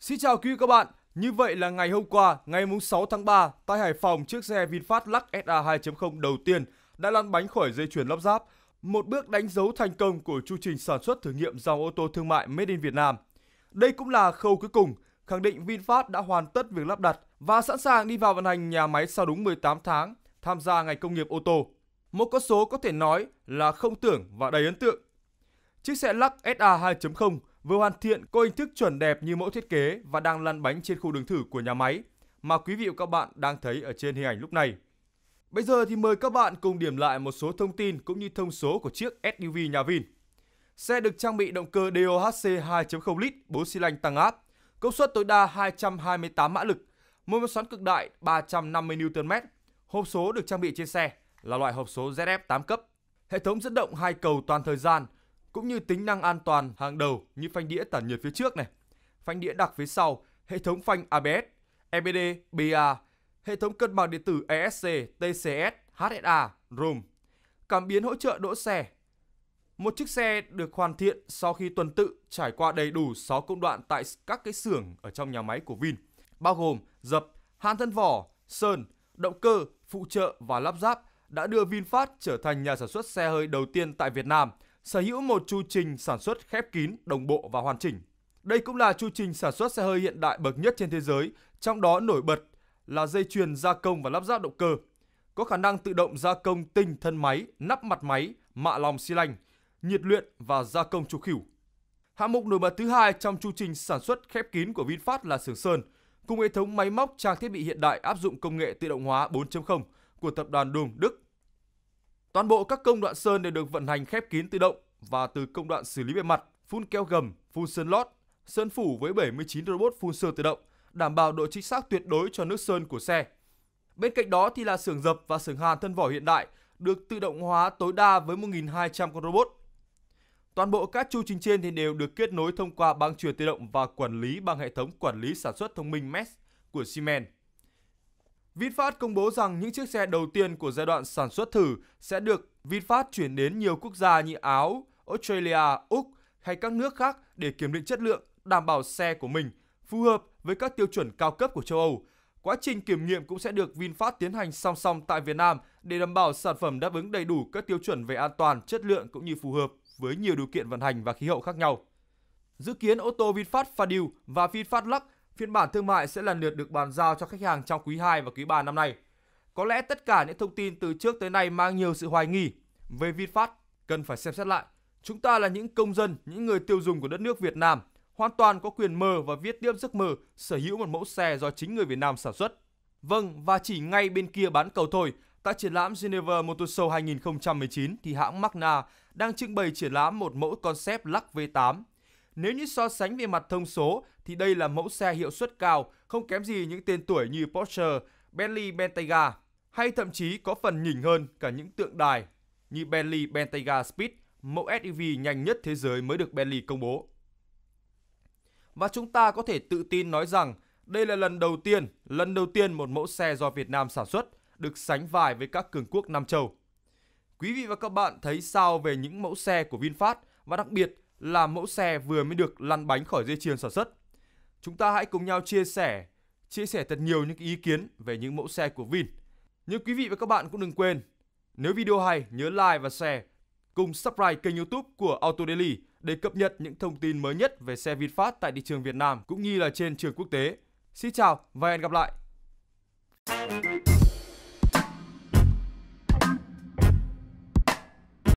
Xin chào quý vị các bạn. Như vậy là ngày hôm qua, ngày 6 tháng 3, tại Hải Phòng, chiếc xe VinFast Lux SA 2.0 đầu tiên đã lăn bánh khỏi dây chuyền lắp ráp, một bước đánh dấu thành công của chu trình sản xuất thử nghiệm dòng ô tô thương mại Made in Việt Nam. Đây cũng là khâu cuối cùng, khẳng định VinFast đã hoàn tất việc lắp đặt và sẵn sàng đi vào vận hành nhà máy sau đúng 18 tháng tham gia ngành công nghiệp ô tô một con số có thể nói là không tưởng và đầy ấn tượng. Chiếc xe lắc SA 2.0 vừa hoàn thiện có hình thức chuẩn đẹp như mẫu thiết kế và đang lăn bánh trên khu đường thử của nhà máy mà quý vị và các bạn đang thấy ở trên hình ảnh lúc này. Bây giờ thì mời các bạn cùng điểm lại một số thông tin cũng như thông số của chiếc SUV nhà Vin. Xe được trang bị động cơ DOHC 2.0 lít 4 xi lanh tăng áp, công suất tối đa 228 mã lực, mô men xoắn cực đại 350 Nm, hộp số được trang bị trên xe là loại hộp số ZF8 cấp. Hệ thống dẫn động hai cầu toàn thời gian cũng như tính năng an toàn hàng đầu như phanh đĩa tản nhiệt phía trước này, phanh đĩa đặc phía sau, hệ thống phanh ABS, EBD, BA, hệ thống cân bằng điện tử ESC, TCS, HSA, ROM, cảm biến hỗ trợ đỗ xe. Một chiếc xe được hoàn thiện sau khi tuần tự trải qua đầy đủ 6 công đoạn tại các cái xưởng ở trong nhà máy của Vin, bao gồm dập, hàn thân vỏ, sơn, động cơ, phụ trợ và lắp ráp đã đưa VinFast trở thành nhà sản xuất xe hơi đầu tiên tại Việt Nam, sở hữu một chu trình sản xuất khép kín, đồng bộ và hoàn chỉnh. Đây cũng là chu trình sản xuất xe hơi hiện đại bậc nhất trên thế giới, trong đó nổi bật là dây chuyền gia công và lắp ráp động cơ, có khả năng tự động gia công tinh thân máy, nắp mặt máy, mạ lòng xi lanh, nhiệt luyện và gia công trục khỉu. Hạng mục nổi bật thứ hai trong chu trình sản xuất khép kín của VinFast là xưởng sơn, cùng hệ thống máy móc trang thiết bị hiện đại áp dụng công nghệ tự động hóa 4.0 của tập đoàn Đùng Đức Toàn bộ các công đoạn sơn đều được vận hành khép kín tự động và từ công đoạn xử lý bề mặt, phun keo gầm, phun sơn lót, sơn phủ với 79 robot phun sơn tự động, đảm bảo độ chính xác tuyệt đối cho nước sơn của xe. Bên cạnh đó thì là xưởng dập và xưởng hàn thân vỏ hiện đại được tự động hóa tối đa với 1.200 con robot. Toàn bộ các chu trình trên thì đều được kết nối thông qua băng truyền tự động và quản lý bằng hệ thống quản lý sản xuất thông minh MES của Siemens. VinFast công bố rằng những chiếc xe đầu tiên của giai đoạn sản xuất thử sẽ được VinFast chuyển đến nhiều quốc gia như Áo, Australia, Úc hay các nước khác để kiểm định chất lượng, đảm bảo xe của mình phù hợp với các tiêu chuẩn cao cấp của châu Âu. Quá trình kiểm nghiệm cũng sẽ được VinFast tiến hành song song tại Việt Nam để đảm bảo sản phẩm đáp ứng đầy đủ các tiêu chuẩn về an toàn, chất lượng cũng như phù hợp với nhiều điều kiện vận hành và khí hậu khác nhau. Dự kiến ô tô VinFast Fadil và VinFast Lux Phiên bản thương mại sẽ lần lượt được bàn giao cho khách hàng trong quý 2 và quý 3 năm nay. Có lẽ tất cả những thông tin từ trước tới nay mang nhiều sự hoài nghi về VinFast cần phải xem xét lại. Chúng ta là những công dân, những người tiêu dùng của đất nước Việt Nam, hoàn toàn có quyền mơ và viết tiếp giấc mơ sở hữu một mẫu xe do chính người Việt Nam sản xuất. Vâng, và chỉ ngay bên kia bán cầu thôi, tại triển lãm Geneva Motor Show 2019 thì hãng Magna đang trưng bày triển lãm một mẫu concept Lux V8 nếu như so sánh về mặt thông số thì đây là mẫu xe hiệu suất cao, không kém gì những tên tuổi như Porsche, Bentley Bentayga hay thậm chí có phần nhỉnh hơn cả những tượng đài như Bentley Bentayga Speed, mẫu SUV nhanh nhất thế giới mới được Bentley công bố. Và chúng ta có thể tự tin nói rằng đây là lần đầu tiên, lần đầu tiên một mẫu xe do Việt Nam sản xuất được sánh vai với các cường quốc Nam châu. Quý vị và các bạn thấy sao về những mẫu xe của VinFast và đặc biệt là mẫu xe vừa mới được lăn bánh khỏi dây chuyền sản xuất. Chúng ta hãy cùng nhau chia sẻ, chia sẻ thật nhiều những ý kiến về những mẫu xe của Vin. Như quý vị và các bạn cũng đừng quên, nếu video hay nhớ like và share cùng subscribe kênh YouTube của Auto Daily để cập nhật những thông tin mới nhất về xe VinFast tại thị trường Việt Nam cũng như là trên trường quốc tế. Xin chào và hẹn gặp lại.